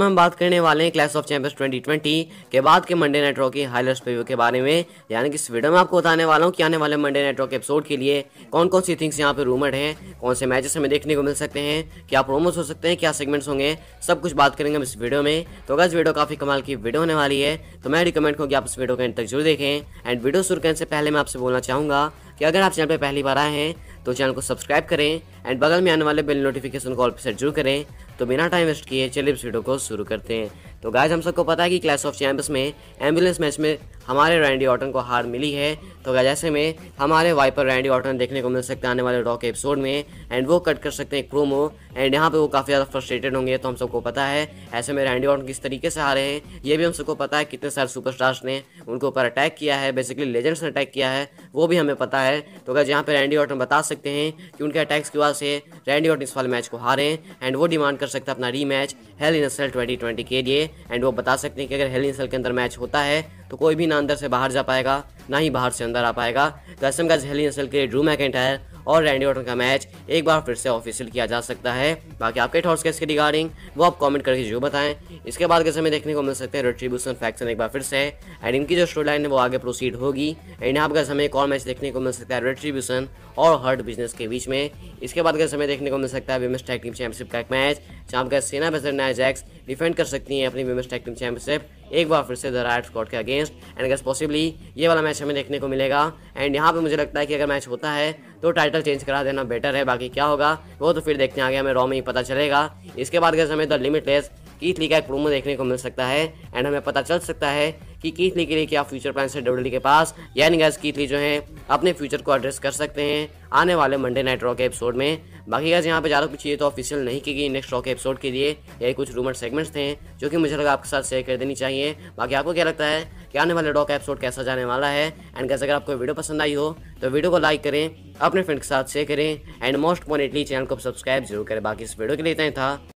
तो हम बात करने वाले हैं क्लास ऑफ चैंपियंस 2020 के बाद के मंडे नाइट रॉ की हाईलाइट प्रीव्यू के बारे में यानी कि इस वीडियो में आपको बताने वाला हूँ कि आने वाले मंडे नाइट रॉ के एपिसोड के लिए कौन कौन सी थिंग्स यहाँ पे रूमर्ड हैं कौन से मैचेस हमें देखने को मिल सकते हैं क्या प्रोमोस हो सकते हैं क्या सेगमेंट्स होंगे सब कुछ बात करेंगे हम इस वीडियो में तो अगर वीडियो काफ़ी कमाल की वीडियो होने वाली है तो मैं रिकमेंड करूँगी आप इस वीडियो को एंड तक जरूर देखें एंड वीडियो शुरू करने से पहले मैं आपसे बोलना चाहूंगा कि अगर आप चैनल पर पहली बार आए हैं तो चैनल को सब्सक्राइब करें एंड बगल में आने वाले बेल नोटिफिकेशन को ऑल पर सेट जरूर करें तो बिना टाइम वेस्ट किए चलिए इस वीडियो को शुरू करते हैं तो गाइज हम सबको पता है कि क्लैश ऑफ चैम्पियंस में एम्बुलेंस मैच में हमारे रैंडी ऑटन को हार मिली है तो गाइज ऐसे में हमारे वाइपर रैंडी ऑटन देखने को मिल सकते हैं आने वाले रॉक के एपिसोड में एंड वो कट कर सकते हैं क्रोमो एंड यहाँ पे वो काफ़ी ज़्यादा फ्रस्ट्रेटेड होंगे तो हम सबको पता है ऐसे में रैंडी ऑटन किस तरीके से हारे हैं ये भी हम सबको पता है कितने सारे सुपरस्टार्स ने उनके ऊपर अटैक किया है बेसिकली लेजेंड्स ने अटैक किया है वो भी हमें पता है तो गाइज यहाँ पर रैंडी ऑटन बता सकते हैं कि उनके अटैक्स की वजह से रैंडी ऑटन इस वाले मैच को हारें एंड वो डिमांड कर सकता है अपना री मैच हेल इन सल ट्वेंटी के लिए एंड वो बता सकते हैं कि अगर हेल इन सेल के अंदर मैच होता है तो कोई भी ना अंदर से बाहर जा पाएगा ना ही बाहर से अंदर आ पाएगा तो ऐसे में हेल इन सेल के लिए ड्रू और रैंडी ऑर्टन का मैच एक बार फिर से ऑफिशियल किया जा सकता है बाकी आपके थॉट्स कैसे रिगार्डिंग वो आप कमेंट करके जरूर बताएं इसके बाद कैसे हमें देखने को मिल सकते हैं रिट्रीब्यूशन फैक्शन एक बार फिर से एंड इनकी जो स्टोरी लाइन है वो आगे प्रोसीड होगी एंड यहाँ पर हमें एक और मैच देखने को मिल सकता है रिट्रीब्यूशन और हर्ट बिजनेस के बीच में इसके बाद कैसे हमें देखने को मिल सकता है विमेंस टैग टीम चैंपियनशिप का एक मैच जहाँ पर सेना बेसर नाया जैक्स डिफेंड कर सकती है अपनी विमेंस टैग टीम चैंपियनशिप एक बार फिर से द राइट स्कॉट के अगेंस्ट एंड अगर पॉसिबली ये वाला मैच हमें देखने को मिलेगा एंड यहाँ पे मुझे लगता है कि अगर मैच होता है तो टाइटल चेंज करा देना बेटर है बाकी क्या होगा वो तो फिर देखते हैं आगे हमें रॉ में ही पता चलेगा इसके बाद गए हमें द लिमिटलेस कीथ ली का एक प्रोमो देखने को मिल सकता है एंड हमें पता चल सकता है कि कीथ ली के लिए क्या फ्यूचर प्लान है डब्ल्यू के पास यानी गैस कीथ ली जो है अपने फ्यूचर को एड्रेस कर सकते हैं आने वाले मंडे नाइट रॉ के एपिसोड में बाकी अगर यहाँ पे ज़्यादा कुछ ये तो ऑफिशियल नहीं की गई नेक्स्ट रॉक एपिसोड के लिए यही कुछ रूमर सेगमेंट्स थे जो कि मुझे लगा आपके साथ शेयर कर देनी चाहिए बाकी आपको क्या लगता है कि आने वाले डॉक एपिसोड कैसा जाने वाला है एंड कैसे अगर आपको वीडियो पसंद आई हो तो वीडियो को लाइक करें अपने फ्रेंड के साथ शेयर करें एंड मोस्ट पॉइंटली चैनल को सब्सक्राइब जरूर करें बाकी इस वीडियो के लिए इतना था